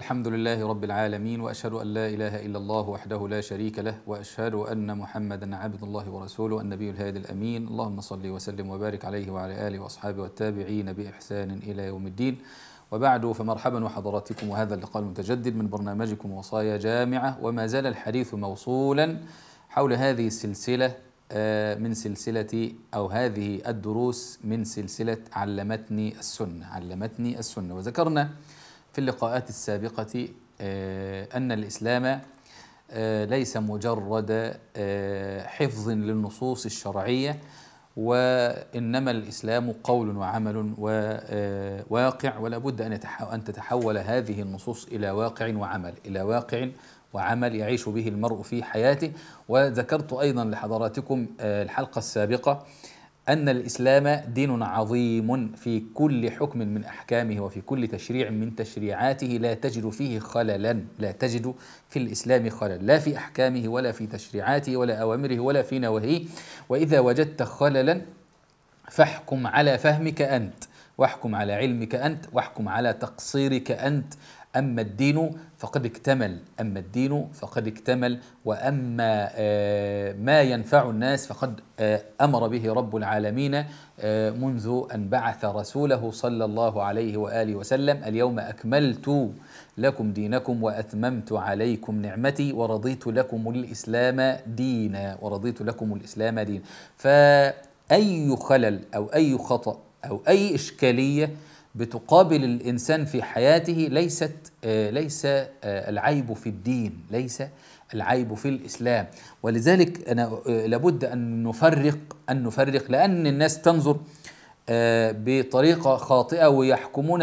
الحمد لله رب العالمين واشهد ان لا اله الا الله وحده لا شريك له واشهد ان محمدا عبد الله ورسوله النبي الهادي الامين اللهم صل وسلم وبارك عليه وعلى اله واصحابه والتابعين باحسان الى يوم الدين وبعد فمرحبا وحضراتكم وهذا اللقاء المتجدد من برنامجكم وصايا جامعه وما زال الحديث موصولا حول هذه السلسله آه، من سلسلة أو هذه الدروس من سلسلة علمتني السنة علمتني السنة وذكرنا في اللقاءات السابقة آه، أن الإسلام آه، ليس مجرد آه، حفظ للنصوص الشرعية وإنما الإسلام قول وعمل وواقع ولا بد أن, أن تتحول هذه النصوص إلى واقع وعمل إلى واقع وعمل يعيش به المرء في حياته وذكرت أيضا لحضراتكم الحلقة السابقة أن الإسلام دين عظيم في كل حكم من أحكامه وفي كل تشريع من تشريعاته لا تجد فيه خللا لا تجد في الإسلام خلل لا في أحكامه ولا في تشريعاته ولا أوامره ولا في نواهيه وإذا وجدت خللا فاحكم على فهمك أنت واحكم على علمك أنت واحكم على تقصيرك أنت أما الدين فقد اكتمل أما الدين فقد اكتمل وأما آه، ما ينفع الناس فقد آه، أمر به رب العالمين آه، منذ أن بعث رسوله صلى الله عليه وآله وسلم اليوم أكملت لكم دينكم وأتممت عليكم نعمتي ورضيت لكم الإسلام دينا ورضيت لكم الإسلام دينا فأي خلل أو أي خطأ أو أي إشكالية بتقابل الانسان في حياته ليست آه، ليس آه، العيب في الدين ليس العيب في الاسلام ولذلك انا آه، لابد ان نفرق ان نفرق لان الناس تنظر بطريقه خاطئه ويحكمون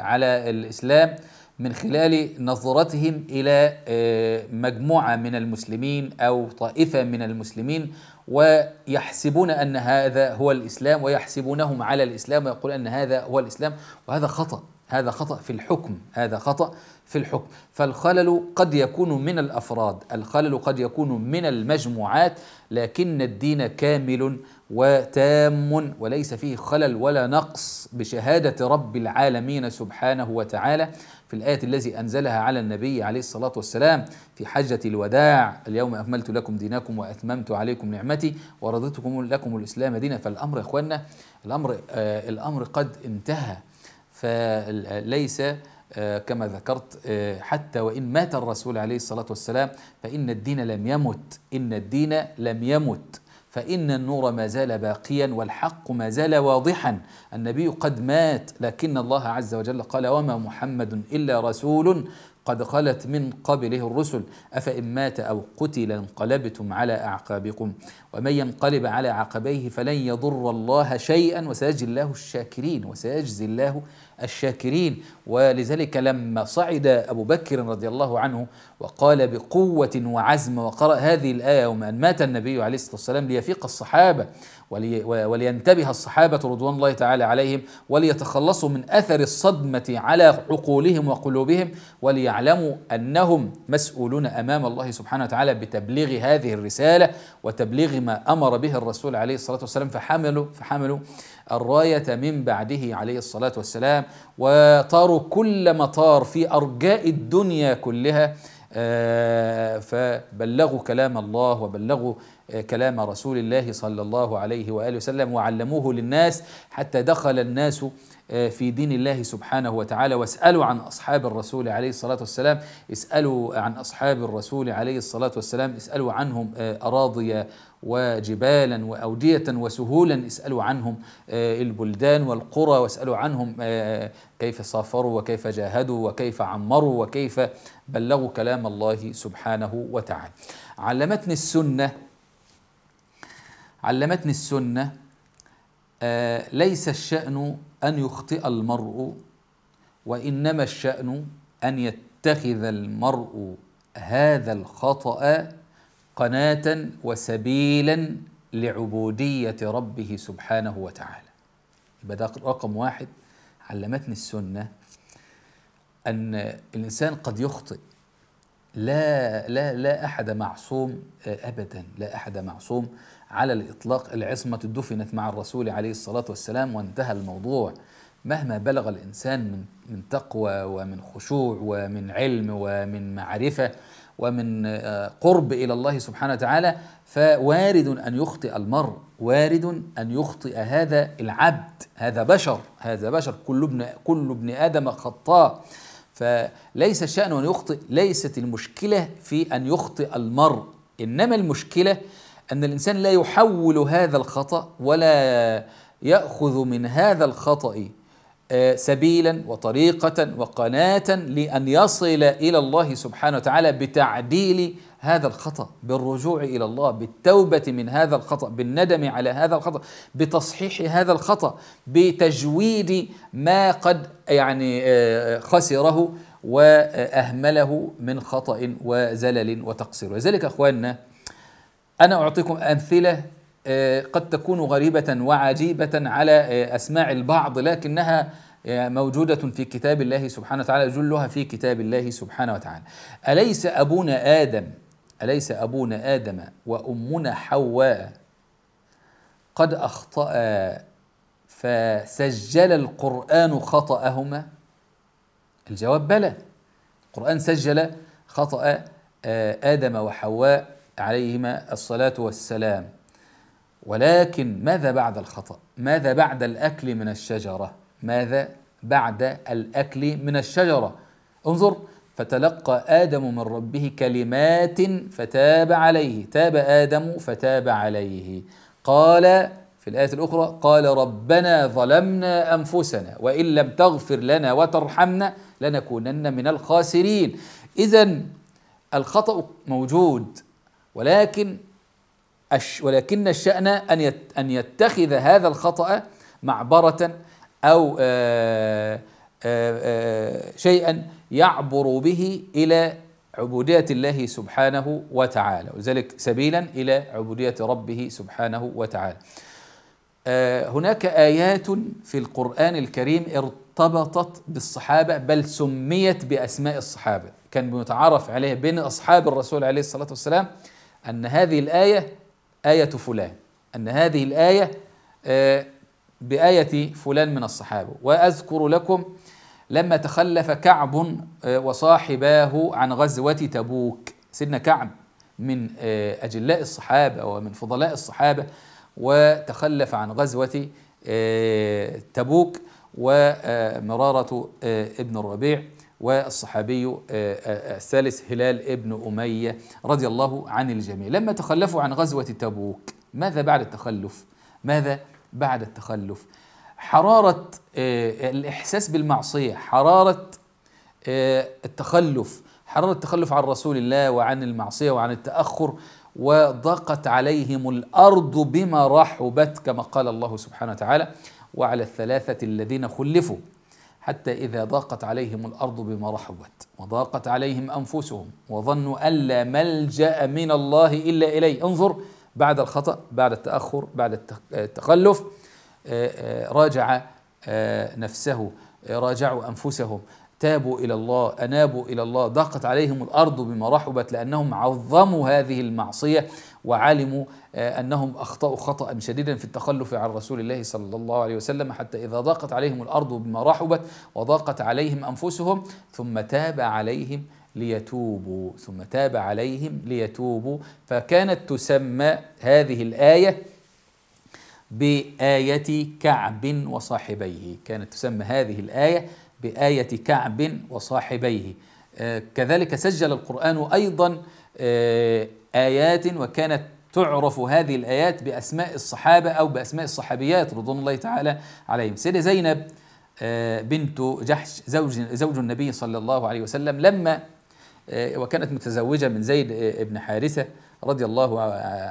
على الاسلام من خلال نظرتهم الى آه، مجموعه من المسلمين او طائفه من المسلمين ويحسبون ان هذا هو الاسلام ويحسبونهم على الاسلام ويقول ان هذا هو الاسلام وهذا خطا هذا خطا في الحكم هذا خطا في الحكم فالخلل قد يكون من الافراد الخلل قد يكون من المجموعات لكن الدين كامل وتام وليس فيه خلل ولا نقص بشهاده رب العالمين سبحانه وتعالى في الآية الذي أنزلها على النبي عليه الصلاة والسلام في حجة الوداع اليوم أكملت لكم دينكم وأتممت عليكم نعمتي ورضيتكم لكم الإسلام دينا فالأمر يا إخواننا الأمر, آه الأمر قد انتهى فليس آه كما ذكرت آه حتى وإن مات الرسول عليه الصلاة والسلام فإن الدين لم يمت إن الدين لم يمت فإن النور ما زال باقيا والحق ما زال واضحا النبي قد مات لكن الله عز وجل قال وما محمد إلا رسول قد خلت من قبله الرسل أفإن مات أو قتل انقلبتم على أعقابكم ومن ينقلب على عقبيه فلن يضر الله شيئا وسيجزي الله الشاكرين وسيجزي الله الشاكرين ولذلك لما صعد أبو بكر رضي الله عنه وقال بقوة وعزم وقرأ هذه الآية وما أن مات النبي عليه الصلاة والسلام ليفيق الصحابة ولينتبه الصحابة رضوان الله تعالى عليهم وليتخلصوا من أثر الصدمة على عقولهم وقلوبهم وليعلموا أنهم مسؤولون أمام الله سبحانه وتعالى بتبليغ هذه الرسالة وتبليغ ما أمر به الرسول عليه الصلاة والسلام فحملوا فحملوا الراية من بعده عليه الصلاة والسلام وطاروا كل مطار في أرجاء الدنيا كلها آه، فبلغوا كلام الله وبلغوا آه، كلام رسول الله صلى الله عليه واله وسلم وعلموه للناس حتى دخل الناس آه، في دين الله سبحانه وتعالى واسالوا عن اصحاب الرسول عليه الصلاه والسلام اسالوا عن اصحاب الرسول عليه الصلاه والسلام اسالوا عنهم اراضي وجبالا وأودية وسهولا اسألوا عنهم آه، البلدان والقرى واسألوا عنهم آه، كيف سافروا وكيف جاهدوا وكيف عمروا وكيف بلغوا كلام الله سبحانه وتعالى علمتني السنة علمتني السنة آه، ليس الشأن أن يخطئ المرء وإنما الشأن أن يتخذ المرء هذا الخطأ قناه وسبيلا لعبوديه ربه سبحانه وتعالى يبقى ده رقم واحد علمتني السنه ان الانسان قد يخطئ لا لا لا احد معصوم آه، ابدا لا احد معصوم على الاطلاق العصمه دفنت مع الرسول عليه الصلاه والسلام وانتهى الموضوع مهما بلغ الانسان من من تقوى ومن خشوع ومن علم ومن معرفه ومن آه، قرب الى الله سبحانه وتعالى فوارد ان يخطئ المرء وارد ان يخطئ هذا العبد هذا بشر هذا بشر كل ابن كل ابن ادم خطاء فليس الشان ان يخطئ ليست المشكله في ان يخطئ المرء انما المشكله ان الانسان لا يحول هذا الخطا ولا ياخذ من هذا الخطا آه، سبيلا وطريقة وقناة لأن يصل إلى الله سبحانه وتعالى بتعديل هذا الخطأ بالرجوع إلى الله بالتوبة من هذا الخطأ بالندم على هذا الخطأ بتصحيح هذا الخطأ بتجويد ما قد يعني آه، خسره وأهمله من خطأ وزلل وتقصير ولذلك أخواننا أنا أعطيكم أمثلة آه، قد تكون غريبة وعجيبة على آه، أسماع البعض لكنها آه، موجودة في كتاب الله سبحانه وتعالى جلها في كتاب الله سبحانه وتعالى أليس أبونا آدم أليس أبونا آدم وأمنا حواء قد أخطأ فسجل القرآن خطأهما الجواب بلى القرآن سجل خطأ آدم وحواء عليهما الصلاة والسلام ولكن ماذا بعد الخطأ؟ ماذا بعد الأكل من الشجرة؟ ماذا بعد الأكل من الشجرة؟ انظر فتلقى آدم من ربه كلمات فتاب عليه تاب آدم فتاب عليه قال في الآية الأخرى قال ربنا ظلمنا أنفسنا وإن لم تغفر لنا وترحمنا لنكونن من الخاسرين إذا الخطأ موجود ولكن ولكن الشأن أن أن يتخذ هذا الخطأ معبرة أو آه، آه، آه، شيئا يعبر به إلى عبودية الله سبحانه وتعالى ولذلك سبيلا إلى عبودية ربه سبحانه وتعالى هناك آيات في القرآن الكريم ارتبطت بالصحابة بل سميت بأسماء الصحابة كان متعارف عليه بين أصحاب الرسول عليه الصلاة والسلام أن هذه الآية آية فلان أن هذه الآية آه، بآية فلان من الصحابة وأذكر لكم لما تخلف كعب آه، وصاحباه عن غزوة تبوك سيدنا كعب من آه، أجلاء الصحابة ومن فضلاء الصحابة وتخلف عن غزوة تبوك ومرارة ابن الربيع والصحابي آه، آه، آه، الثالث هلال ابن أمية رضي الله عن الجميع لما تخلفوا عن غزوة تبوك ماذا بعد التخلف؟ ماذا بعد التخلف؟ حرارة الإحساس بالمعصية حرارة التخلف حرارة التخلف عن رسول الله وعن المعصية وعن التأخر وضاقت عليهم الأرض بما رحبت كما قال الله سبحانه وتعالى وعلى الثلاثة الذين خلفوا حتى إذا ضاقت عليهم الأرض بما رحبت وضاقت عليهم أنفسهم وظنوا ألا ملجأ من الله إلا إليه انظر بعد الخطأ بعد التأخر بعد التخلف آه، آه، راجع آه، نفسه راجعوا أنفسهم تابوا إلى الله أنابوا إلى الله ضاقت عليهم الأرض بما رحبت لأنهم عظموا هذه المعصية وعلموا آه، أنهم أخطأوا خطأ شديدا في التخلف عن رسول الله صلى الله عليه وسلم حتى إذا ضاقت عليهم الأرض بما رحبت وضاقت عليهم أنفسهم ثم تاب عليهم ليتوبوا ثم تاب عليهم ليتوبوا فكانت تسمى هذه الآية بآية كعب وصاحبيه كانت تسمى هذه الآية بآية كعب وصاحبيه آه، كذلك سجل القرآن أيضا آه، آيات وكانت تعرف هذه الآيات بأسماء الصحابة أو بأسماء الصحابيات رضوان الله تعالى عليهم سيدة زينب آه، بنت جحش زوج, زوج النبي صلى الله عليه وسلم لما آه، وكانت متزوجة من زيد آه، بن حارثة رضي الله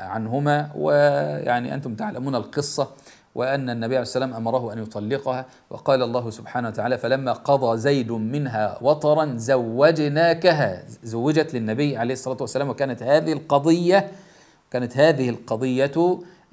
عنهما ويعني أنتم تعلمون القصة وأن النبي عليه السلام أمره أن يطلقها وقال الله سبحانه وتعالى فلما قضى زيد منها وطرا زوجناكها زوجت للنبي عليه الصلاة والسلام وكانت هذه القضية كانت هذه القضية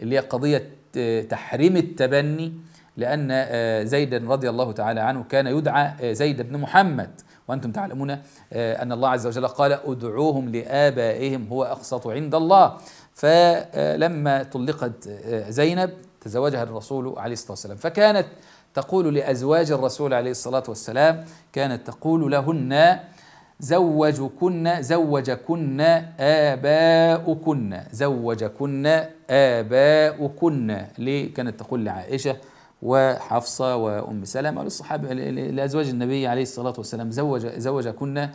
اللي هي قضية آه، تحريم التبني لأن آه، زيدا رضي الله تعالى عنه كان يدعى آه، زيد بن محمد وأنتم تعلمون أن الله عز وجل قال ادعوهم لآبائهم هو أقسط عند الله فلما طلقت زينب تزوجها الرسول عليه الصلاة والسلام فكانت تقول لأزواج الرسول عليه الصلاة والسلام كانت تقول لهن زوجكن زوجكن آباؤكن زوجكن آباؤكن ليه كانت تقول لعائشة وحفصة وأم سلمة للصحابة لأزواج النبي عليه الصلاة والسلام زوج زوجكن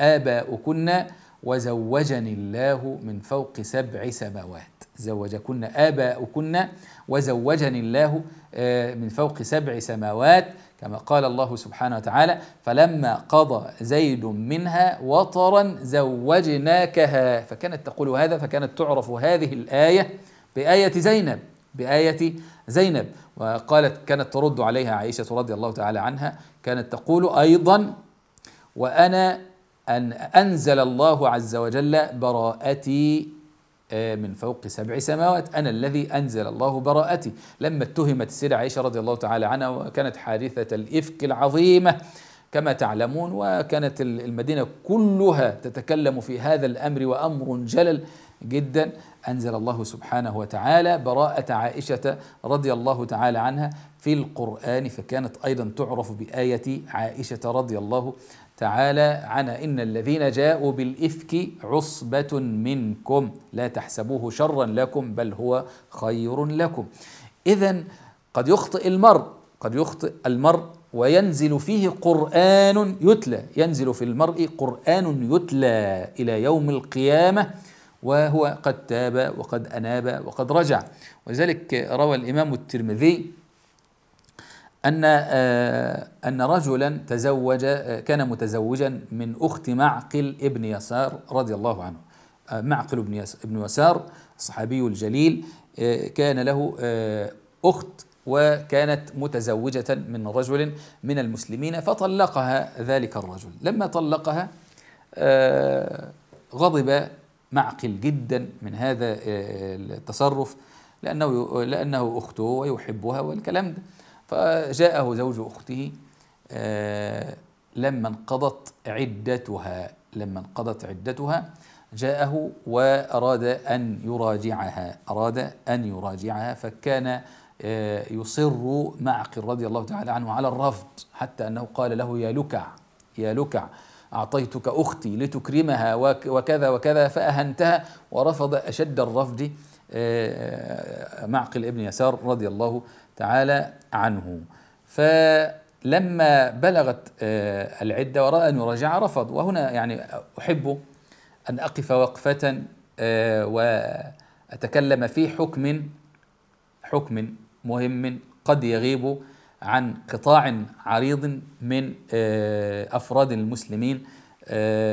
آباؤكن وزوجني الله من فوق سبع سماوات زوجكن آباؤكن وزوجني الله آه، من فوق سبع سماوات كما قال الله سبحانه وتعالى فلما قضى زيد منها وطرا زوجناكها فكانت تقول هذا فكانت تعرف هذه الآية بآية زينب بآية زينب وقالت كانت ترد عليها عائشة رضي الله تعالى عنها كانت تقول أيضا وأنا أن أنزل الله عز وجل براءتي آه، من فوق سبع سماوات أنا الذي أنزل الله براءتي لما اتهمت السيدة عائشة رضي الله تعالى عنها وكانت حادثة الإفك العظيمة كما تعلمون وكانت المدينة كلها تتكلم في هذا الأمر وأمر جلل جدا أنزل الله سبحانه وتعالى براءة عائشة رضي الله تعالى عنها في القرآن فكانت أيضا تعرف بآية عائشة رضي الله تعالى عنا إن الذين جاءوا بالإفك عصبة منكم لا تحسبوه شرا لكم بل هو خير لكم إذا قد يخطئ المرء قد يخطئ المرء وينزل فيه قرآن يتلى ينزل في المرء قرآن يتلى إلى يوم القيامة وهو قد تاب وقد أناب وقد رجع ولذلك روى الإمام الترمذي أن آه، أن رجلا تزوج آه، كان متزوجا من أخت معقل ابن يسار رضي الله عنه آه، معقل بن ابن يسار الصحابي الجليل كان له أخت وكانت متزوجة من رجل من المسلمين فطلقها ذلك الرجل لما طلقها غضب معقل جدا من هذا التصرف لأنه لأنه أخته ويحبها والكلام ده فجاءه زوج أخته آه، لما انقضت عدتها لما انقضت عدتها جاءه وأراد أن يراجعها أراد أن يراجعها فكان آه، يصر معقل رضي الله تعالى عنه على الرفض حتى أنه قال له يا لكع يا لكع أعطيتك أختي لتكرمها وكذا وكذا فأهنتها ورفض أشد الرفض آه، معقل ابن يسار رضي الله تعالى عنه فلما بلغت آه، العدة ورأى ان يراجع رفض وهنا يعني أحب أن أقف وقفة آه، وأتكلم في حكم حكم مهم قد يغيب عن قطاع عريض من آه، أفراد المسلمين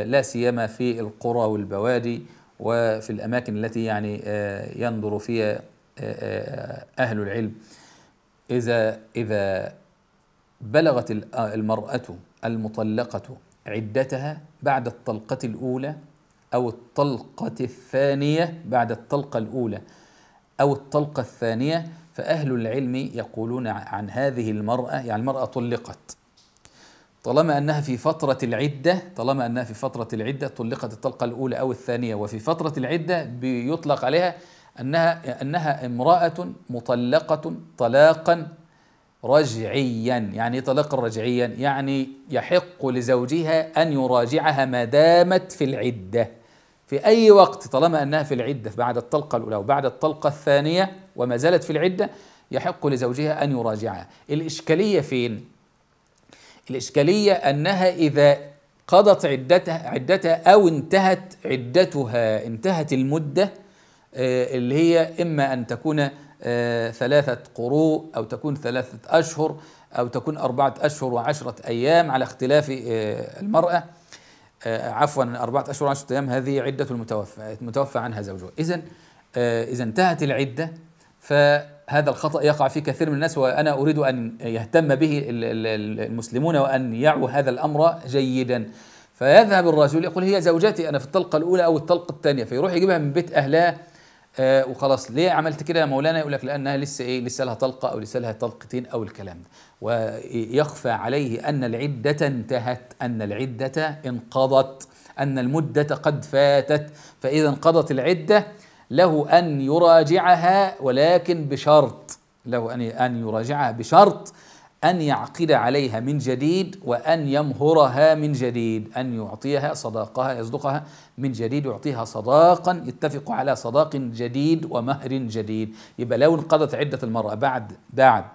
لا سيما في القرى والبوادي وفي الأماكن التي يعني ينظر فيها أهل العلم إذا إذا بلغت آه، المرأة المطلقة عدتها بعد الطلقة الأولى أو الطلقة الثانية بعد الطلقة الأولى أو الطلقة الثانية فأهل العلم يقولون عن هذه المرأة يعني المرأة طلقت طالما أنها في فترة العدة طالما أنها في فترة العدة طلقت الطلقة الأولى أو الثانية وفي فترة العدة بيطلق عليها أنها, أنها امرأة مطلقة طلاقا رجعيا يعني إيه طلاقا رجعيا يعني يحق لزوجها أن يراجعها ما دامت في العدة في أي وقت طالما أنها في العدة بعد الطلقة الأولى وبعد الطلقة الثانية وما زالت في العدة يحق لزوجها أن يراجعها الإشكالية فين؟ الإشكالية أنها إذا قضت عدتها, عدتها أو انتهت عدتها انتهت المدة آه، اللي هي إما أن تكون آه، ثلاثة قروء أو تكون ثلاثة أشهر أو تكون أربعة أشهر وعشرة أيام على اختلاف آه، المرأة عفوا أربعة أشهر وعشرة أيام هذه عدة المتوفى المتوفى عنها زوجها إذا إذا انتهت العدة فهذا الخطأ يقع في كثير من الناس وأنا أريد أن يهتم به المسلمون وأن يعوا هذا الأمر جيدا فيذهب الرجل يقول هي زوجتي أنا في الطلقة الأولى أو الطلقة الثانية فيروح يجيبها من بيت أهلها آه وخلاص ليه عملت كده يا مولانا يقول لك لانها لسه ايه لسه لها طلقه او لسه لها طلقتين او الكلام ده ويخفى عليه ان العده انتهت ان العده انقضت ان المده قد فاتت فاذا انقضت العده له ان يراجعها ولكن بشرط له ان ان يراجعها بشرط أن يعقد عليها من جديد وأن يمهرها من جديد أن يعطيها صداقها يصدقها من جديد يعطيها صداقا يتفق على صداق جديد ومهر جديد يبقى لو انقضت عدة المرأة بعد بعد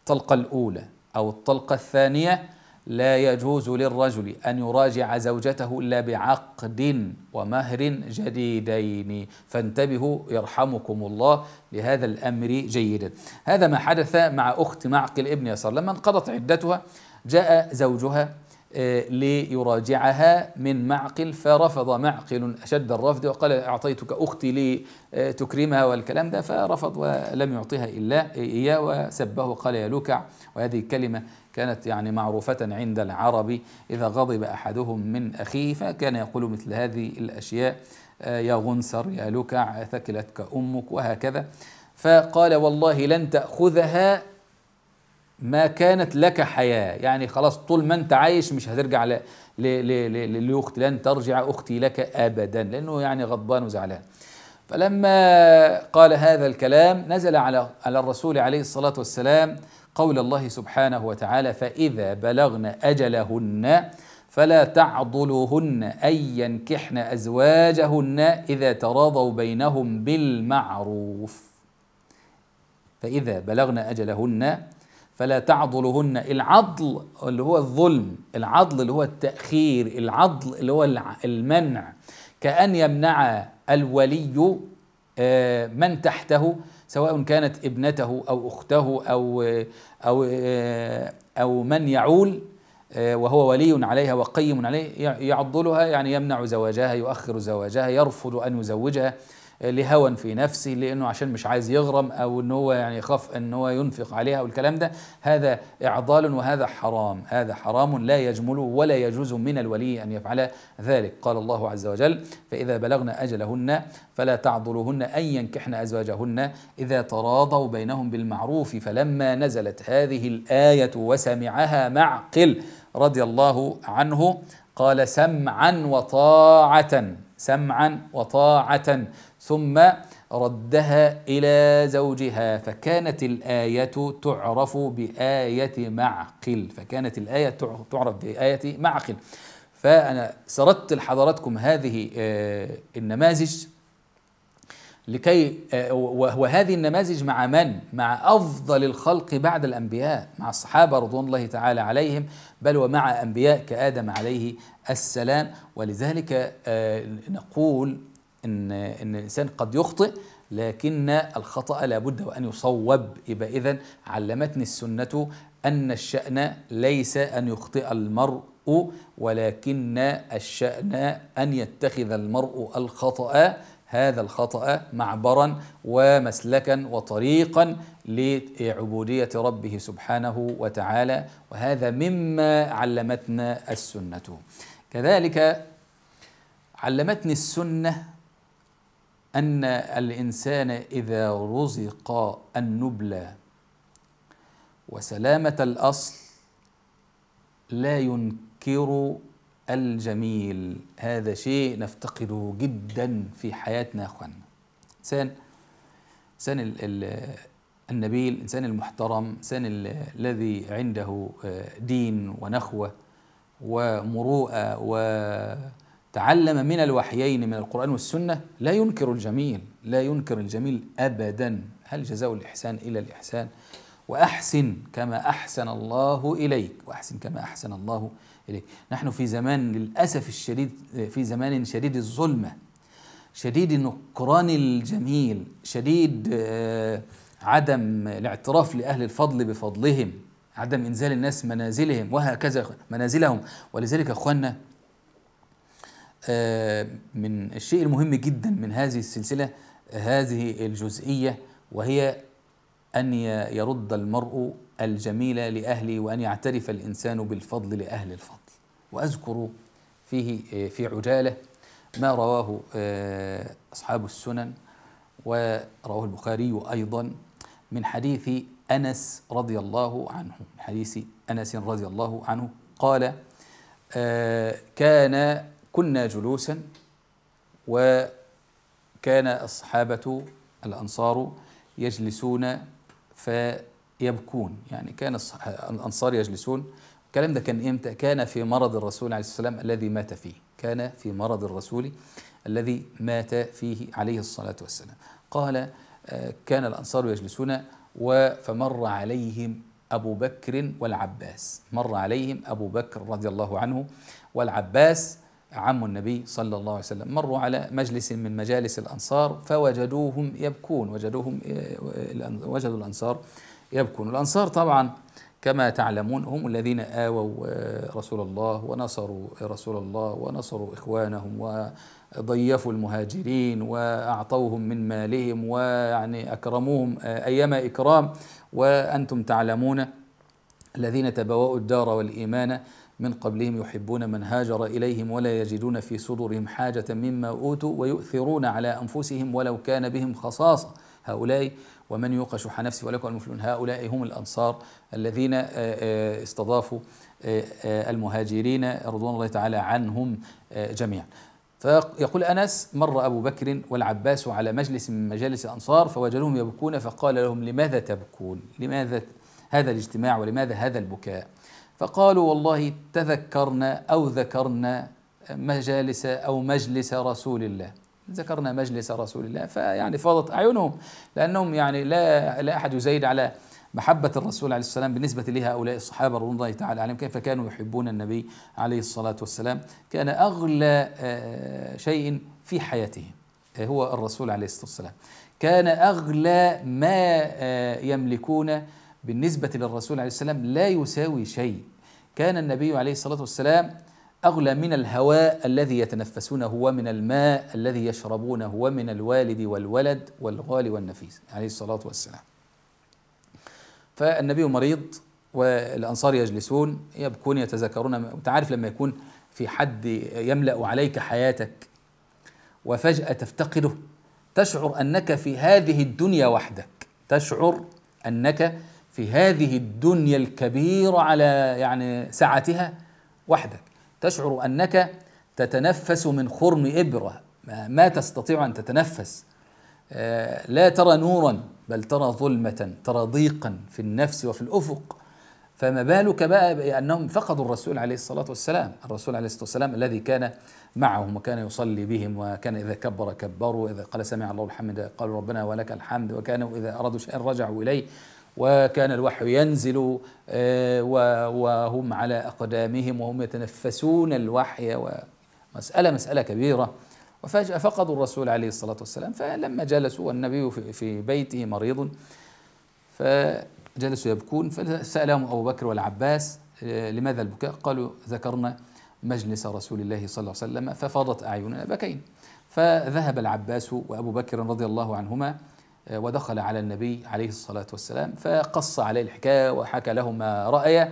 الطلقة الأولى أو الطلقة الثانية لا يجوز للرجل أن يراجع زوجته إلا بعقد ومهر جديدين فانتبهوا يرحمكم الله لهذا الأمر جيدا هذا ما حدث مع أخت معقل ابن يسار لما انقضت عدتها جاء زوجها آه، ليراجعها من معقل فرفض معقل أشد الرفض وقال أعطيتك أختي لتكرمها والكلام ده فرفض ولم يعطيها إلا إياه وسبه وقال يا لوكع وهذه الكلمة كانت يعني معروفة عند العرب إذا غضب أحدهم من أخيه فكان يقول مثل هذه الأشياء آه، يا غنسر يا لوكع ثكلتك أمك وهكذا فقال والله لن تأخذها ما كانت لك حياة يعني خلاص طول ما انت عايش مش هترجع لأختي لن ترجع أختي لك أبدا لأنه يعني غضبان وزعلان فلما قال هذا الكلام نزل على على الرسول عليه الصلاة والسلام قول الله سبحانه وتعالى فإذا بلغن أجلهن فلا تعضلوهن أن ينكحن أزواجهن إذا تراضوا بينهم بالمعروف فإذا بلغن أجلهن فلا تعضلهن العضل اللي هو الظلم العضل اللي هو التأخير العضل اللي هو المنع كأن يمنع الولي آه، من تحته سواء كانت ابنته أو أخته أو أو آه، أو من يعول آه، وهو ولي عليها وقيم عليه يعضلها يعني يمنع زواجها يؤخر زواجها يرفض أن يزوجها لهوى في نفسي لانه عشان مش عايز يغرم او ان هو يعني يخاف ان هو ينفق عليها والكلام ده هذا اعضال وهذا حرام هذا حرام لا يجمل ولا يجوز من الولي ان يفعل ذلك قال الله عز وجل فاذا بلغنا اجلهن فلا تعضلوهن ان ينكحن ازواجهن اذا تراضوا بينهم بالمعروف فلما نزلت هذه الايه وسمعها معقل رضي الله عنه قال سمعا وطاعه سمعا وطاعه ثم ردها الى زوجها فكانت الايه تعرف بايه معقل فكانت الايه تعرف بايه معقل فانا سردت لحضراتكم هذه آه، النماذج لكي آه، وهذه النماذج مع من؟ مع افضل الخلق بعد الانبياء، مع الصحابه رضوان الله تعالى عليهم، بل ومع انبياء كادم عليه السلام، ولذلك آه، نقول ان ان الانسان قد يخطئ لكن الخطا لابد وان يصوب يبقى اذا علمتني السنه ان الشان ليس ان يخطئ المرء ولكن الشان ان يتخذ المرء الخطا هذا الخطأ معبرا ومسلكا وطريقا لعبودية ربه سبحانه وتعالى وهذا مما علمتنا السنة كذلك علمتني السنة أن الإنسان إذا رزق النبل وسلامة الأصل لا ينكر الجميل هذا شيء نفتقده جدا في حياتنا يا أخوانا إنسان إنسان ال ال النبيل إنسان المحترم إنسان الذي عنده آه، دين ونخوة ومروءة و تعلم من الوحيين من القرآن والسنة لا ينكر الجميل لا ينكر الجميل أبدا هل جزاء الإحسان إلا الإحسان وأحسن كما أحسن الله إليك وأحسن كما أحسن الله إليك نحن في زمان للأسف الشديد في زمان شديد الظلمة شديد نكران الجميل شديد آه، عدم الاعتراف لأهل الفضل بفضلهم عدم إنزال الناس منازلهم وهكذا منازلهم ولذلك أخواننا من الشيء المهم جدا من هذه السلسلة هذه الجزئية وهي أن يرد المرء الجميل لأهله وأن يعترف الإنسان بالفضل لأهل الفضل وأذكر فيه في عجالة ما رواه آه، أصحاب السنن ورواه البخاري أيضا من حديث أنس رضي الله عنه حديث أنس رضي الله عنه قال آه، كان كنا جلوسا وكان الصحابة الأنصار يجلسون فيبكون يعني كان الأنصار يجلسون الكلام ده كان إمتى؟ كان في مرض الرسول عليه السلام الذي مات فيه كان في مرض الرسول الذي مات فيه عليه الصلاة والسلام قال آه، كان الأنصار يجلسون فمر عليهم أبو بكر والعباس مر عليهم أبو بكر رضي الله عنه والعباس عم النبي صلى الله عليه وسلم مروا على مجلس من مجالس الأنصار فوجدوهم يبكون وجدوهم آه، وجدوا الأنصار يبكون الأنصار طبعا كما تعلمون هم الذين آووا آه، رسول الله ونصروا رسول الله ونصروا إخوانهم وضيفوا المهاجرين وأعطوهم من مالهم ويعني أكرموهم آه، أيما إكرام وأنتم تعلمون الذين تبوأوا الدار والإيمان من قبلهم يحبون من هاجر اليهم ولا يجدون في صدورهم حاجه مما اوتوا ويؤثرون على انفسهم ولو كان بهم خصاصه هؤلاء ومن يوق شح نفسه ولكم المفلون هؤلاء هم الانصار الذين استضافوا المهاجرين رضوان الله تعالى عنهم جميعا فيقول انس مر ابو بكر والعباس على مجلس من مجالس الانصار فوجدوهم يبكون فقال لهم لماذا تبكون؟ لماذا هذا الاجتماع ولماذا هذا البكاء؟ فقالوا والله تذكرنا أو ذكرنا مجالس أو مجلس رسول الله ذكرنا مجلس رسول الله فيعني فاضت أعينهم لأنهم يعني لا, لا أحد يزيد على محبة الرسول عليه السلام بالنسبة لهؤلاء الصحابة رضي الله تعالى عليهم كيف كانوا يحبون النبي عليه الصلاة والسلام كان أغلى آه، شيء في حياته آه، هو الرسول عليه الصلاة والسلام كان أغلى ما آه، يملكون بالنسبة للرسول عليه السلام لا يساوي شيء كان النبي عليه الصلاة والسلام أغلى من الهواء الذي يتنفسونه ومن الماء الذي يشربونه ومن الوالد والولد والغالي والنفيس عليه الصلاة والسلام فالنبي مريض والأنصار يجلسون يبكون يتذكرون أنت عارف لما يكون في حد يملأ عليك حياتك وفجأة تفتقده تشعر أنك في هذه الدنيا وحدك تشعر أنك في هذه الدنيا الكبيرة على يعني سعتها وحدك تشعر أنك تتنفس من خرم إبرة ما تستطيع أن تتنفس آه، لا ترى نورا بل ترى ظلمة ترى ضيقا في النفس وفي الأفق فما بالك بقى بأنهم فقدوا الرسول عليه الصلاة والسلام الرسول عليه الصلاة والسلام الذي كان معهم وكان يصلي بهم وكان إذا كبر كبروا إذا قال سمع الله الحمد قالوا ربنا ولك الحمد وكانوا إذا أرادوا شيئا رجعوا إليه وكان الوحي ينزل آه، وهم على أقدامهم وهم يتنفسون الوحي ومسألة مسألة كبيرة وفجأة فقدوا الرسول عليه الصلاة والسلام فلما جلسوا والنبي في بيته مريض فجلسوا يبكون فسألهم أبو بكر والعباس آه، لماذا البكاء قالوا ذكرنا مجلس رسول الله صلى الله عليه وسلم ففاضت أعيننا بكين فذهب العباس وأبو بكر رضي الله عنهما ودخل على النبي عليه الصلاة والسلام فقص عليه الحكاية وحكى له ما رأي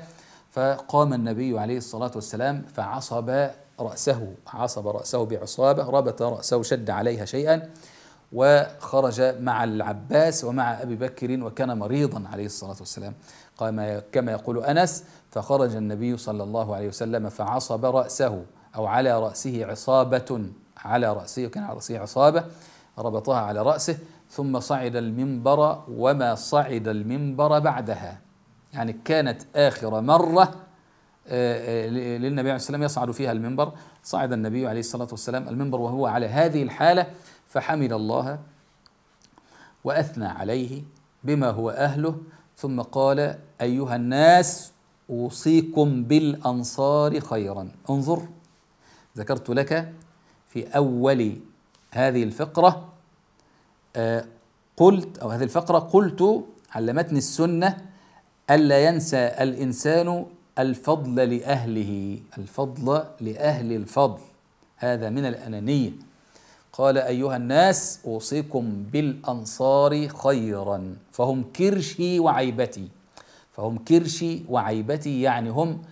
فقام النبي عليه الصلاة والسلام فعصب رأسه عصب رأسه بعصابة ربط رأسه شد عليها شيئا وخرج مع العباس ومع أبي بكر وكان مريضا عليه الصلاة والسلام قام كما يقول أنس فخرج النبي صلى الله عليه وسلم فعصب رأسه أو على رأسه عصابة على رأسه كان على رأسه عصابة ربطها على رأسه ثم صعد المنبر وما صعد المنبر بعدها يعني كانت آخر مرة آه، آه، للنبي عليه الصلاة والسلام يصعد فيها المنبر صعد النبي عليه الصلاة والسلام المنبر وهو على هذه الحالة فحمد الله وأثنى عليه بما هو أهله ثم قال أيها الناس أوصيكم بالأنصار خيرا انظر ذكرت لك في أول هذه الفقرة قلت أو هذه الفقرة قلت علمتني السنة ألا ينسى الإنسان الفضل لأهله الفضل لأهل الفضل هذا من الأنانية قال أيها الناس أوصيكم بالأنصار خيرا فهم كرشي وعيبتي فهم كرشي وعيبتي يعني هم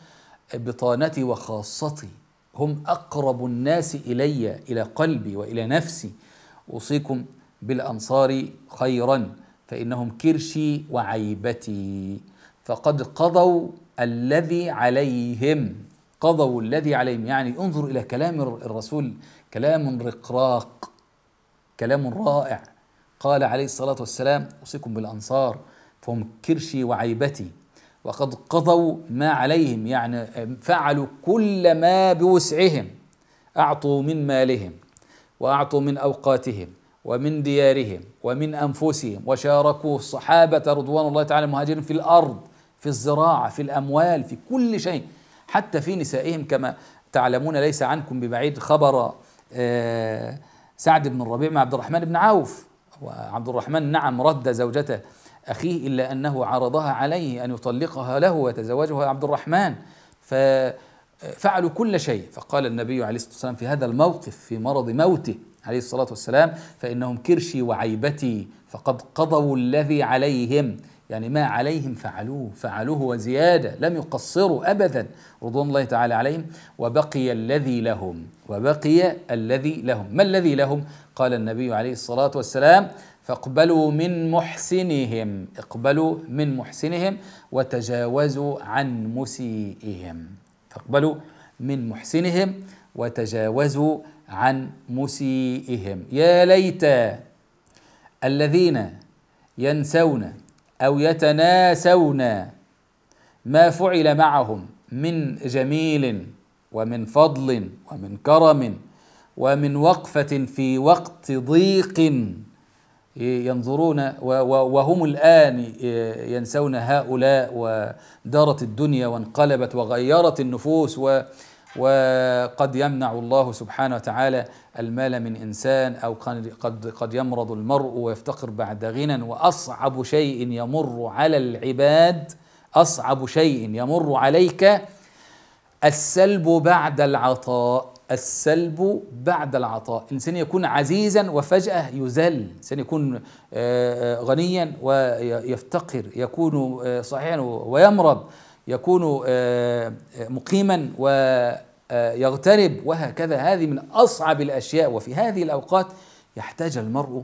بطانتي وخاصتي هم أقرب الناس إلي إلى قلبي وإلى نفسي أوصيكم بالأنصار خيرا فإنهم كرشي وعيبتي فقد قضوا الذي عليهم قضوا الذي عليهم يعني انظر إلى كلام الرسول كلام رقراق كلام رائع قال عليه الصلاة والسلام أوصيكم بالأنصار فهم كرشي وعيبتي وقد قضوا ما عليهم يعني فعلوا كل ما بوسعهم أعطوا من مالهم وأعطوا من أوقاتهم ومن ديارهم ومن أنفسهم وشاركوا الصحابة رضوان الله تعالى المهاجرين في الأرض في الزراعة في الأموال في كل شيء حتى في نسائهم كما تعلمون ليس عنكم ببعيد خبر آه، سعد بن الربيع مع عبد الرحمن بن عوف وعبد الرحمن نعم رد زوجته أخيه إلا أنه عرضها عليه أن يطلقها له ويتزوجها عبد الرحمن ففعلوا آه، كل شيء فقال النبي عليه الصلاة والسلام في هذا الموقف في مرض موته عليه الصلاة والسلام فإنهم كرشي وعيبتي فقد قضوا الذي عليهم يعني ما عليهم فعلوه فعلوه وزيادة لم يقصروا أبدا رضوان الله تعالى عليهم وبقي الذي لهم وبقي الذي لهم ما الذي لهم قال النبي عليه الصلاة والسلام فاقبلوا من محسنهم اقبلوا من محسنهم وتجاوزوا عن مسيئهم فاقبلوا من محسنهم وتجاوزوا عن مسيئهم يا ليت الذين ينسون او يتناسون ما فعل معهم من جميل ومن فضل ومن كرم ومن وقفه في وقت ضيق ينظرون وهم الان ينسون هؤلاء ودارت الدنيا وانقلبت وغيرت النفوس و وقد يمنع الله سبحانه وتعالى المال من انسان او قد قد يمرض المرء ويفتقر بعد غنى واصعب شيء يمر على العباد اصعب شيء يمر عليك السلب بعد العطاء السلب بعد العطاء الإنسان يكون عزيزا وفجأة يذل الإنسان يكون آه، آه، غنيا ويفتقر يكون آه، صحيحا ويمرض يكون آه، آه، مقيما ويغترب آه، وهكذا هذه من اصعب الاشياء وفي هذه الاوقات يحتاج المرء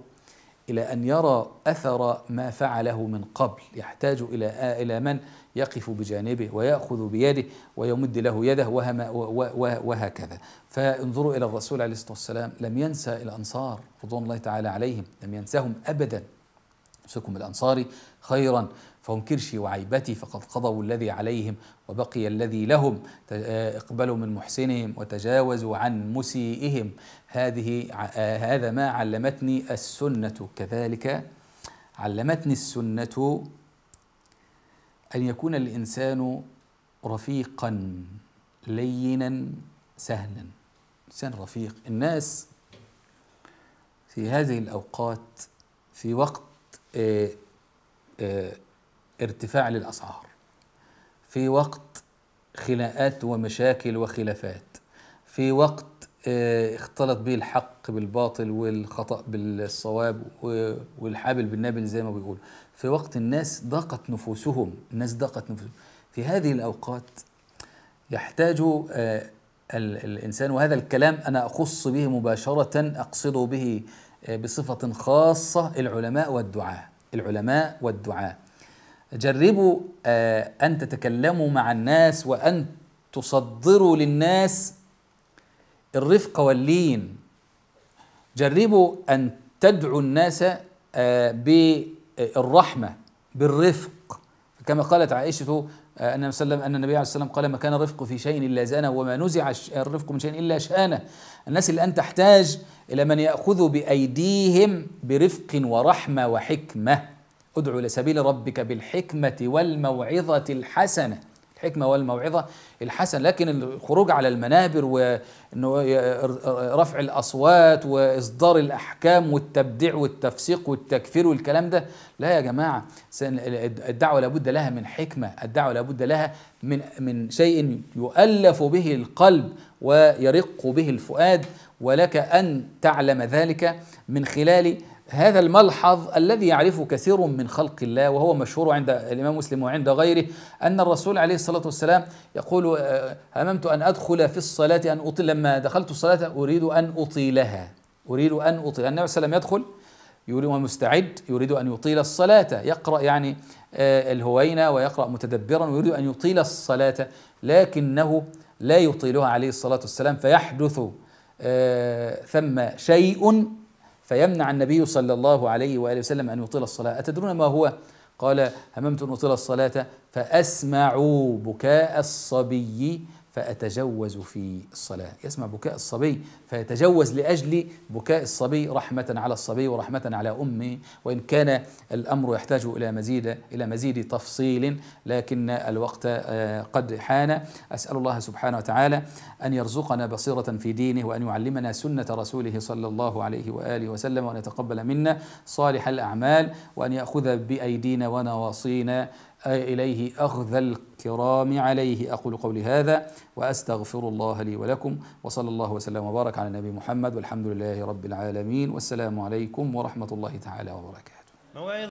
الى ان يرى اثر ما فعله من قبل يحتاج الى الى من يقف بجانبه وياخذ بيده ويمد له يده وهكذا فانظروا الى الرسول عليه الصلاه والسلام لم ينسى الانصار رضوان الله تعالى عليهم لم ينساهم ابدا امسكم الانصاري خيرا كرشي وعيبتي فقد قضوا الذي عليهم وبقي الذي لهم آه، اقبلوا من محسنهم وتجاوزوا عن مسيئهم هذه آه، هذا ما علمتني السنة كذلك علمتني السنة أن يكون الإنسان رفيقا لينا سهلا إنسان رفيق الناس في هذه الأوقات في وقت آآ آه، آآ ارتفاع للأسعار في وقت خناقات ومشاكل وخلافات في وقت آه، اختلط به الحق بالباطل والخطأ بالصواب والحابل بالنابل زي ما بيقولوا في وقت الناس ضاقت نفوسهم الناس ضاقت نفوسهم في هذه الأوقات يحتاج آه، الإنسان وهذا الكلام أنا أخص به مباشرة أقصد به آه، بصفة خاصة العلماء والدعاء العلماء والدعاء جربوا آه، أن تتكلموا مع الناس وأن تصدروا للناس الرفق واللين جربوا أن تدعوا الناس آه، بالرحمة بالرفق كما قالت عائشة آه، أن وسلم أن النبي عليه الصلاة والسلام قال ما كان الرفق في شيء إلا زانه وما نزع الرفق من شيء إلا شانه الناس الآن تحتاج إلى من يأخذ بأيديهم برفق ورحمة وحكمة ادعو الى سبيل ربك بالحكمه والموعظه الحسنه الحكمه والموعظه الحسنه لكن الخروج على المنابر وانه رفع الاصوات واصدار الاحكام والتبديع والتفسيق والتكفير والكلام ده لا يا جماعه الدعوه لابد لها من حكمه الدعوه لابد لها من من شيء يؤلف به القلب ويرق به الفؤاد ولك ان تعلم ذلك من خلال هذا الملحظ الذي يعرفه كثير من خلق الله وهو مشهور عند الإمام مسلم وعند غيره أن الرسول عليه الصلاة والسلام يقول هممت آه، أن أدخل في الصلاة أن أطيل لما دخلت الصلاة أريد أن أطيلها أريد أن أطيل النبي صلى الله عليه وسلم يدخل يريد مستعد يريد أن يطيل الصلاة يقرأ يعني آه، الهوينة ويقرأ متدبرا ويريد أن يطيل الصلاة لكنه لا يطيلها عليه الصلاة والسلام فيحدث آه، ثم شيء فيمنع النبي صلى الله عليه واله وسلم ان يطيل الصلاه اتدرون ما هو قال هممت ان اطيل الصلاه فاسمع بكاء الصبي فأتجوز في الصلاة يسمع بكاء الصبي فيتجوز لأجل بكاء الصبي رحمة على الصبي ورحمة على أمه وإن كان الأمر يحتاج إلى مزيد إلى مزيد تفصيل لكن الوقت آه، قد حان أسأل الله سبحانه وتعالى أن يرزقنا بصيرة في دينه وأن يعلمنا سنة رسوله صلى الله عليه وآله وسلم وأن يتقبل منا صالح الأعمال وأن يأخذ بأيدينا ونواصينا إليه أخذ الكرام عليه أقول قولي هذا وأستغفر الله لي ولكم وصلى الله وسلم وبارك على النبي محمد والحمد لله رب العالمين والسلام عليكم ورحمة الله تعالى وبركاته